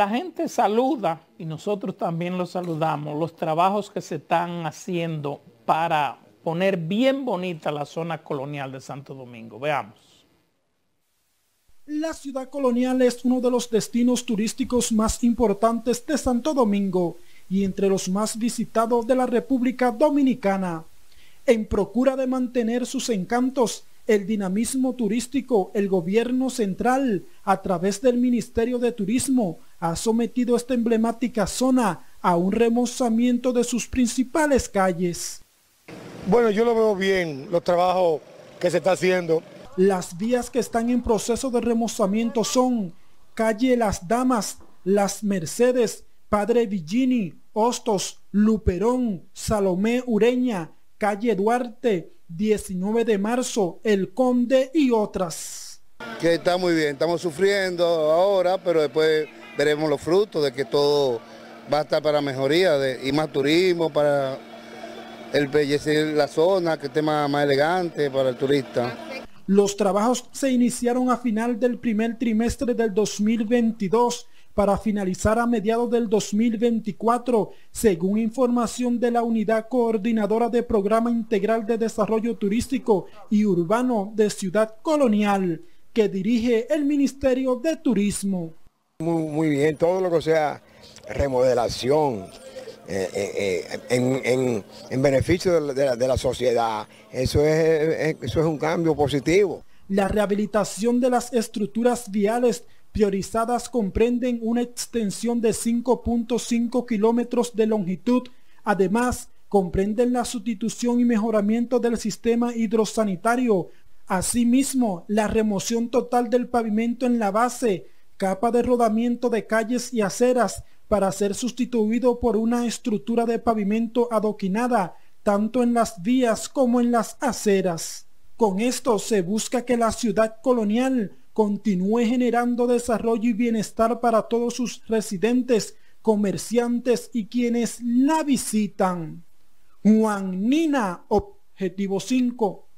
la gente saluda, y nosotros también lo saludamos, los trabajos que se están haciendo para poner bien bonita la zona colonial de Santo Domingo. Veamos. La ciudad colonial es uno de los destinos turísticos más importantes de Santo Domingo y entre los más visitados de la República Dominicana. En procura de mantener sus encantos, el dinamismo turístico, el gobierno central, a través del Ministerio de Turismo, ha sometido esta emblemática zona a un remozamiento de sus principales calles. Bueno, yo lo veo bien, los trabajos que se está haciendo. Las vías que están en proceso de remozamiento son calle Las Damas, Las Mercedes, Padre Villini, Hostos, Luperón, Salomé Ureña, calle Duarte, 19 de marzo, El Conde y otras. Que está muy bien, estamos sufriendo ahora, pero después veremos los frutos de que todo va a estar para mejoría y más turismo, para embellecer la zona, que esté más, más elegante para el turista. Los trabajos se iniciaron a final del primer trimestre del 2022 para finalizar a mediados del 2024, según información de la Unidad Coordinadora de Programa Integral de Desarrollo Turístico y Urbano de Ciudad Colonial, que dirige el Ministerio de Turismo. Muy, bien, todo lo que sea remodelación, eh, eh, eh, en, beneficio de la, sociedad. Eso es, eso es un cambio positivo. La rehabilitación de las estructuras viales priorizadas comprenden una extensión de 5.5 kilómetros de longitud. Además, comprenden la sustitución y mejoramiento del sistema hidrosanitario. Asimismo, la remoción total del pavimento en la base capa de rodamiento de calles y aceras para ser sustituido por una estructura de pavimento adoquinada, tanto en las vías como en las aceras. Con esto se busca que la ciudad colonial continúe generando desarrollo y bienestar para todos sus residentes, comerciantes y quienes la visitan. Juan Nina, objetivo 5.